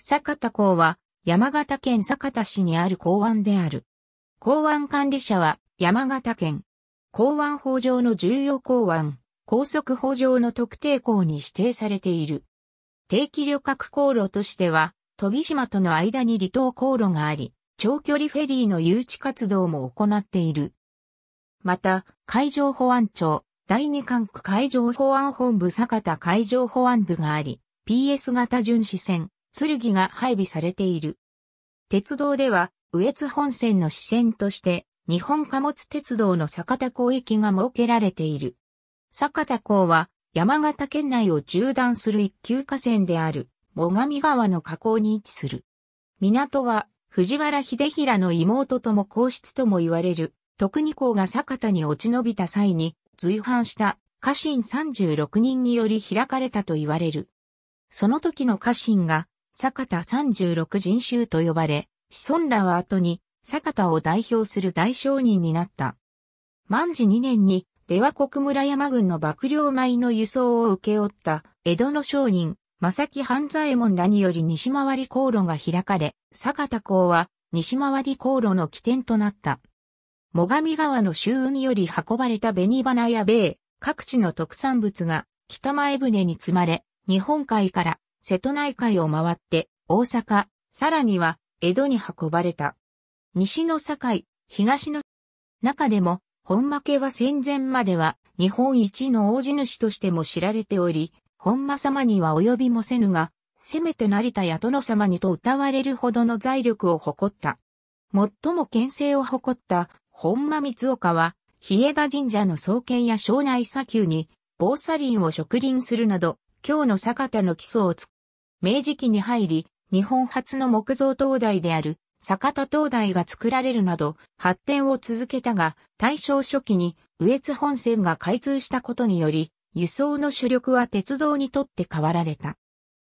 坂田港は山形県坂田市にある港湾である。港湾管理者は山形県。港湾法上の重要港湾、高速法上の特定港に指定されている。定期旅客航路としては、飛島との間に離島航路があり、長距離フェリーの誘致活動も行っている。また、海上保安庁、第二管区海上保安本部坂田海上保安部があり、PS 型巡視船、剣が配備されている。鉄道では、羽越本線の支線として、日本貨物鉄道の坂田港駅が設けられている。坂田港は、山形県内を縦断する一級河川である、最上川の河口に位置する。港は、藤原秀平の妹とも皇室とも言われる、徳二港が坂田に落ち延びた際に、随伴した家臣36人により開かれたと言われる。その時の家臣が坂田三十六人衆と呼ばれ、子孫らは後に、坂田を代表する大商人になった。万治二年に、出羽国村山軍の幕僚米の輸送を受け負った、江戸の商人、正木半左衛門らにより西回り航路が開かれ、坂田港は西回り航路の起点となった。最上川の周運より運ばれた紅花や米、各地の特産物が北前船に積まれ、日本海から瀬戸内海を回って、大阪、さらには、江戸に運ばれた。西の境、東の中でも、本間家は戦前までは日本一の大地主としても知られており、本間様には及びもせぬが、せめて成田や殿様にと歌われるほどの財力を誇った。最も牽制を誇った本間光岡は、日枝神社の創建や庄内砂丘に防砂林を植林するなど、今日の酒田の基礎をつく。明治期に入り、日本初の木造灯台である酒田灯台が作られるなど発展を続けたが、大正初期に上津本線が開通したことにより、輸送の主力は鉄道にとって変わられた。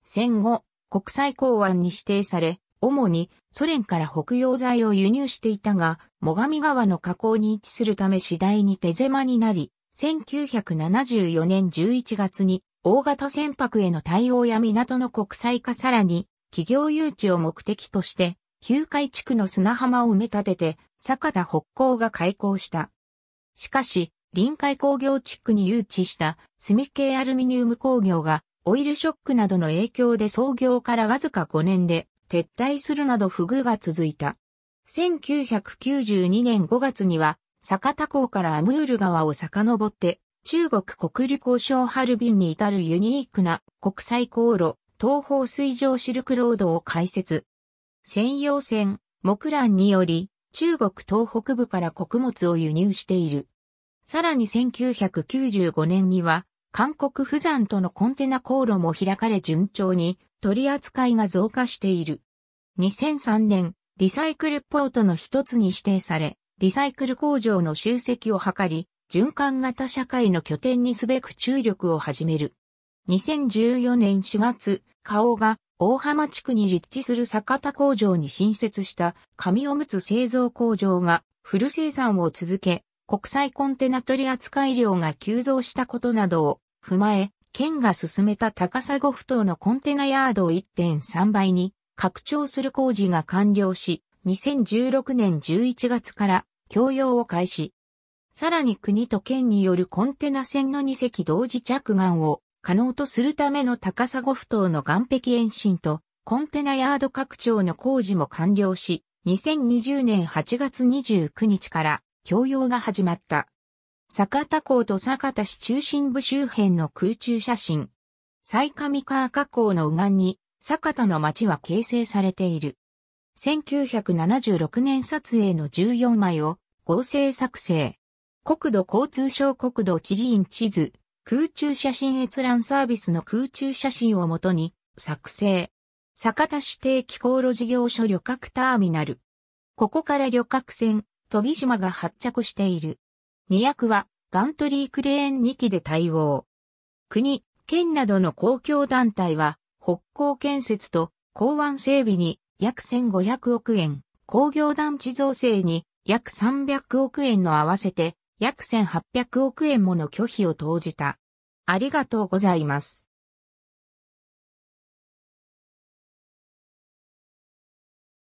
戦後、国際港湾に指定され、主にソ連から北洋材を輸入していたが、最上川の河口に位置するため次第に手狭になり、1974年11月に大型船舶への対応や港の国際化さらに、企業誘致を目的として、旧海地区の砂浜を埋め立てて、坂田北港が開港した。しかし、臨海工業地区に誘致した、炭系アルミニウム工業が、オイルショックなどの影響で創業からわずか5年で、撤退するなど不遇が続いた。1992年5月には、坂田港からアムール川を遡って、中国国立交渉ハルビンに至るユニークな国際航路、東方水上シルクロードを開設。専用船、木蘭により、中国東北部から穀物を輸入している。さらに1995年には、韓国釜山とのコンテナ航路も開かれ順調に取り扱いが増加している。2003年、リサイクルポートの一つに指定され、リサイクル工場の集積を図り、循環型社会の拠点にすべく注力を始める。2014年4月、花王が大浜地区に立地する酒田工場に新設した紙おむつ製造工場がフル生産を続け、国際コンテナ取扱量が急増したことなどを踏まえ、県が進めた高砂不等のコンテナヤードを1.3倍に拡張する工事が完了し、2016年11月から供用を開始。さらに国と県によるコンテナ船の2隻同時着岸を可能とするための高砂埠頭の岸壁延伸とコンテナヤード拡張の工事も完了し、2020年8月29日から供用が始まった。坂田港と坂田市中心部周辺の空中写真。最上川河口の右岸に坂田の町は形成されている。1976年撮影の14枚を合成作成。国土交通省国土地理院地図、空中写真閲覧サービスの空中写真をもとに作成。坂田指定機構路事業所旅客ターミナル。ここから旅客船、飛島が発着している。2役はガントリークレーン2機で対応。国、県などの公共団体は北港建設と港湾整備に約1500億円、工業団地造成に約300億円の合わせて約1800億円もの拒否を投じた。ありがとうございます。